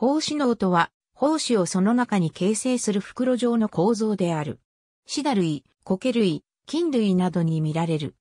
胞子脳とは、胞子をその中に形成する袋状の構造である。シダ類、苔類、菌類などに見られる。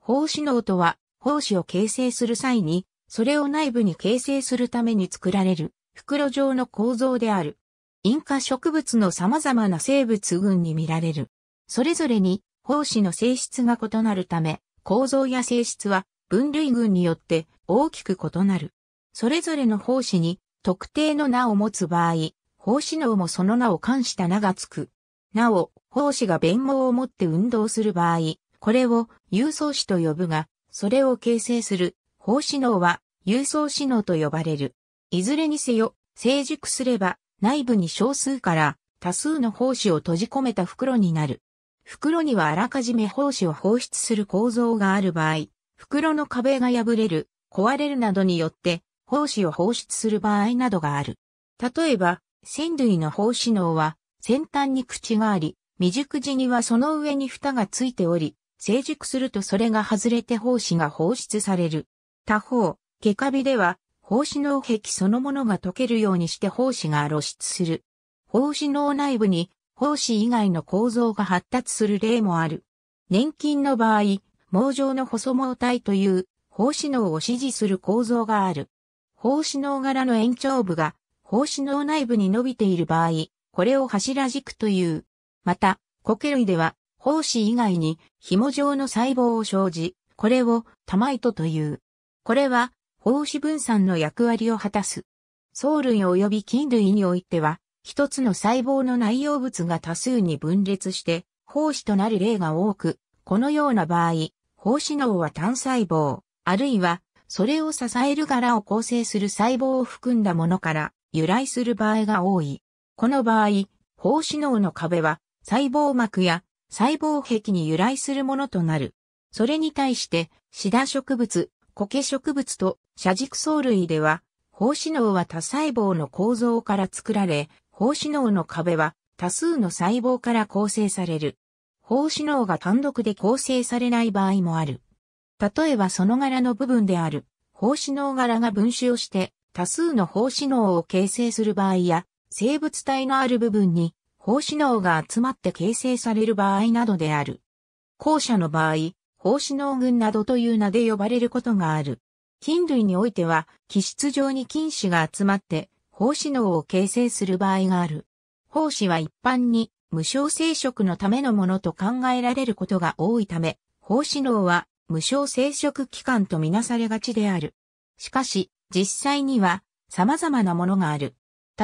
胞子脳とは、胞子を形成する際に、それを内部に形成するために作られる、袋状の構造である。インカ植物の様々な生物群に見られる。それぞれに、胞子の性質が異なるため、構造や性質は分類群によって大きく異なる。それぞれの胞子に特定の名を持つ場合、法師能もその名を冠した名がつく。なお、法師が弁護を持って運動する場合、これを郵送師と呼ぶが、それを形成する法師能は郵送師能と呼ばれる。いずれにせよ、成熟すれば内部に少数から多数の法師を閉じ込めた袋になる。袋にはあらかじめ法師を放出する構造がある場合、袋の壁が破れる、壊れるなどによって胞子を放出する場合などがある。例えば、鮮類の胞子脳は、先端に口があり、未熟時にはその上に蓋がついており、成熟するとそれが外れて胞子が放出される。他方、下カビでは、胞子脳壁そのものが溶けるようにして胞子が露出する。胞子脳内部に、胞子以外の構造が発達する例もある。年金の場合、網状の細毛体という、胞子脳を支持する構造がある。胞子脳柄の延長部が胞子脳内部に伸びている場合、これを柱軸という。また、コケ類では、胞子以外に紐状の細胞を生じ、これを玉糸という。これは、胞子分散の役割を果たす。藻類及び菌類においては、一つの細胞の内容物が多数に分裂して、胞子となる例が多く、このような場合、胞子脳は単細胞、あるいはそれを支える柄を構成する細胞を含んだものから由来する場合が多い。この場合、胞子脳の壁は細胞膜や細胞壁に由来するものとなる。それに対して、シダ植物、苔植物と車軸藻類では、胞子脳は多細胞の構造から作られ、胞子脳の壁は多数の細胞から構成される。胞子脳が単独で構成されない場合もある。例えばその柄の部分である、胞子能柄が分子をして、多数の胞子能を形成する場合や、生物体のある部分に、胞子能が集まって形成される場合などである。後者の場合、胞子能群などという名で呼ばれることがある。菌類においては、基質上に菌子が集まって、胞子能を形成する場合がある。胞子は一般に、無償生殖のためのものと考えられることが多いため、胞子能は無償生殖器官とみなされがちである。しかし、実際には様々なものがある。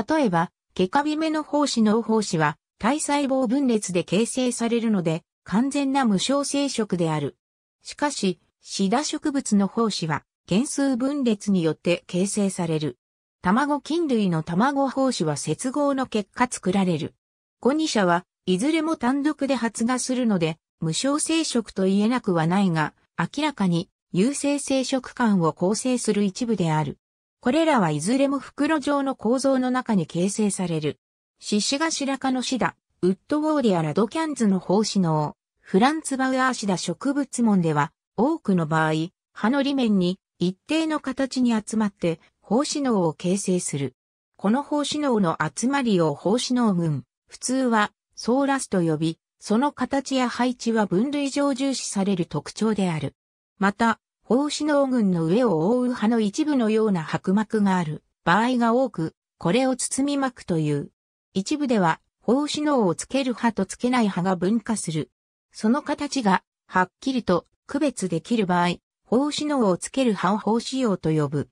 例えば、ケカビメの胞子の胞子は体細胞分裂で形成されるので、完全な無償生殖である。しかし、シダ植物の胞子は、原数分裂によって形成される。卵菌類の卵胞子は接合の結果作られる。後二者はいずれも単独で発芽するので、無償生殖と言えなくはないが、明らかに有性生殖管を構成する一部である。これらはいずれも袋状の構造の中に形成される。獅子頭科のシダ、ウッドウォーリアラドキャンズの奉仕のフランツバウアーシダ植物門では、多くの場合、葉の裏面に一定の形に集まって胞子脳を形成する。この胞子脳の集まりを胞子脳群、普通はソーラスと呼び、その形や配置は分類上重視される特徴である。また、胞子脳群の上を覆う葉の一部のような白膜がある場合が多く、これを包み膜という。一部では、胞子脳をつける葉とつけない葉が分化する。その形が、はっきりと区別できる場合、胞子脳をつける葉を胞子葉と呼ぶ。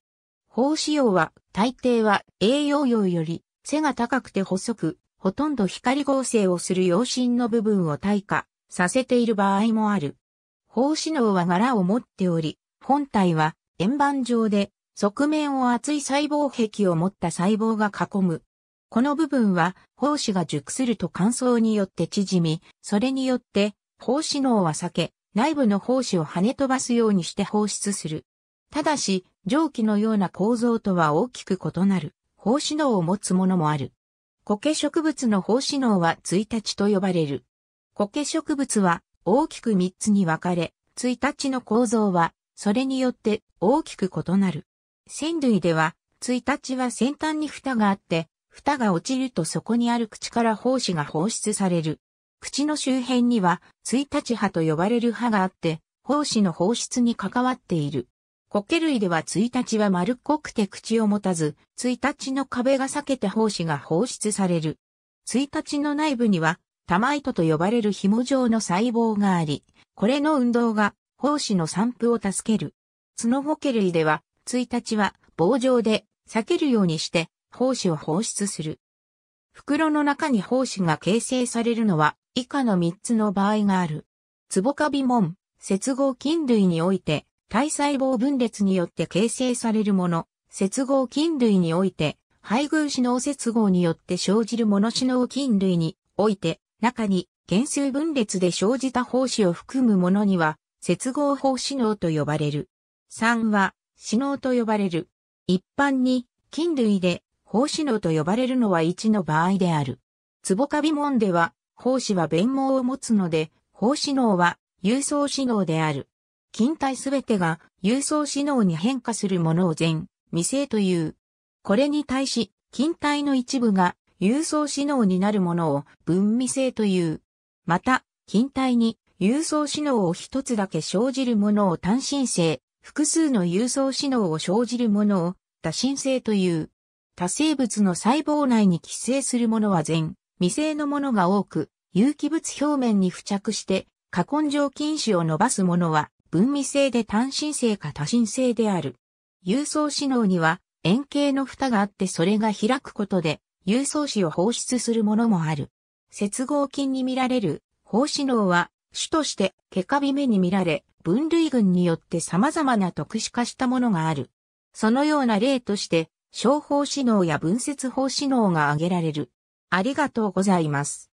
胞子葉は、大抵は栄養葉より背が高くて細く、ほとんど光合成をする陽心の部分を退化させている場合もある。胞子脳は柄を持っており、本体は円盤状で側面を厚い細胞壁を持った細胞が囲む。この部分は胞子が熟すると乾燥によって縮み、それによって胞子脳は避け、内部の胞子を跳ね飛ばすようにして放出する。ただし、蒸気のような構造とは大きく異なる、胞子脳を持つものもある。苔植物の胞子脳は1日と呼ばれる。苔植物は大きく3つに分かれ、1日の構造はそれによって大きく異なる。線類では、1日は先端に蓋があって、蓋が落ちるとそこにある口から胞子が放出される。口の周辺には、1日波と呼ばれる歯があって、胞子の放出に関わっている。コケ類では1日は丸っこくて口を持たず、1日の壁が裂けて胞子が放出される。1日の内部には、玉糸と呼ばれる紐状の細胞があり、これの運動が胞子の散布を助ける。ツノゴケ類では、1日は棒状で裂けるようにして、胞子を放出する。袋の中に胞子が形成されるのは、以下の3つの場合がある。ツボカビモン、接合菌類において、体細胞分裂によって形成されるもの、接合菌類において、配偶子脳接合によって生じるものシ脳菌類において、中に、減衰分裂で生じた胞子を含むものには、接合胞子脳と呼ばれる。3は、死脳と呼ばれる。一般に、菌類で、胞子脳と呼ばれるのは1の場合である。壺カビ門では、胞子は弁毛を持つので、胞子脳は、有層子脳である。近体すべてが有層指脳に変化するものを全、未成という。これに対し、近体の一部が有層指脳になるものを分未成という。また、近体に有層指脳を一つだけ生じるものを単身性、複数の有層指脳を生じるものを多身性という。多生物の細胞内に寄生するものは全、未成のものが多く、有機物表面に付着して、過根状菌糸を伸ばすものは分離性で単身性か多身性である。郵送指能には円形の蓋があってそれが開くことで郵送紙を放出するものもある。接合筋に見られる放子脳は主として毛カビ目に見られ分類群によって様々な特殊化したものがある。そのような例として小放子能や分節放子能が挙げられる。ありがとうございます。